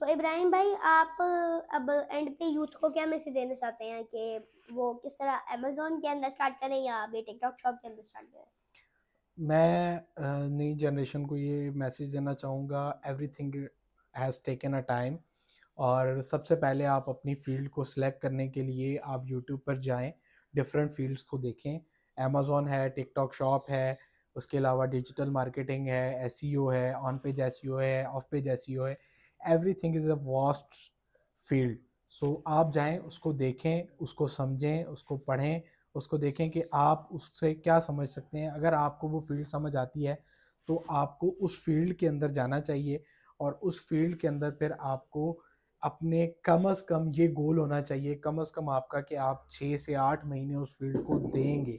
तो इब्राहिम भाई आप अब एंड पे यूथ को क्या मैसेज देना चाहते हैं कि वो किस तरह अमेजोन के अंदर स्टार्ट करें या अभी टिकटॉक शॉप के अंदर स्टार्ट करें मैं नई जनरेशन को ये मैसेज देना चाहूँगा thing has taken a time और सबसे पहले आप अपनी फील्ड को सिलेक्ट करने के लिए आप यूट्यूब पर जाएं डिफरेंट फील्ड्स को देखें अमेज़ोन है टिकटॉक शॉप है उसके अलावा डिजिटल मार्केटिंग है एस e है ऑन पेज एस है ऑफ पेज एस है everything is a vast field so आप जाएं उसको देखें उसको समझें उसको पढ़ें उसको देखें कि आप उससे क्या समझ सकते हैं अगर आपको वो फील्ड समझ आती है तो आपको उस फील्ड के अंदर जाना चाहिए और उस फील्ड के अंदर फिर आपको अपने कम अज़ कम ये गोल होना चाहिए कम अज़ कम आपका कि आप छः से आठ महीने उस फील्ड को देंगे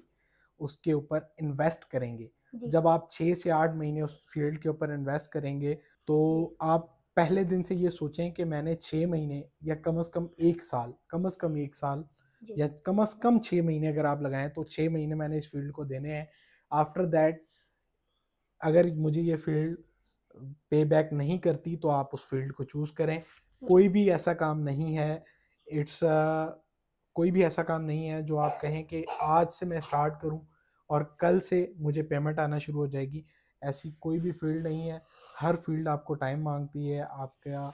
उसके ऊपर इन्वेस्ट करेंगे जब आप छः से आठ महीने उस फील्ड के ऊपर इन्वेस्ट करेंगे तो आप पहले दिन से ये सोचें कि मैंने छः महीने या कम से कम एक साल कम से कम एक साल या कम से कम छः महीने अगर आप लगाएं तो छः महीने मैंने इस फील्ड को देने हैं आफ्टर दैट अगर मुझे ये फील्ड पे बैक नहीं करती तो आप उस फील्ड को चूज़ करें कोई भी ऐसा काम नहीं है इट्स uh, कोई भी ऐसा काम नहीं है जो आप कहें कि आज से मैं स्टार्ट करूं और कल से मुझे पेमेंट आना शुरू हो जाएगी ऐसी कोई भी फील्ड नहीं है हर फील्ड आपको टाइम मांगती है आपका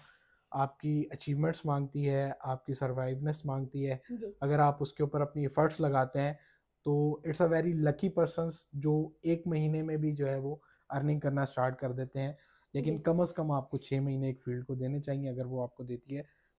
आपकी अचीवमेंट्स मांगती है आपकी सर्वाइवनेस मांगती है अगर आप उसके ऊपर अपनी एफर्ट्स लगाते हैं तो it's a very lucky person जो एक महीने में भी जो है वो अर्निंग करना स्टार्ट कर देते हैं लेकिन कम अज़ कम आपको छः महीने एक फील्ड को देने चाहिए अगर वो आपको देती है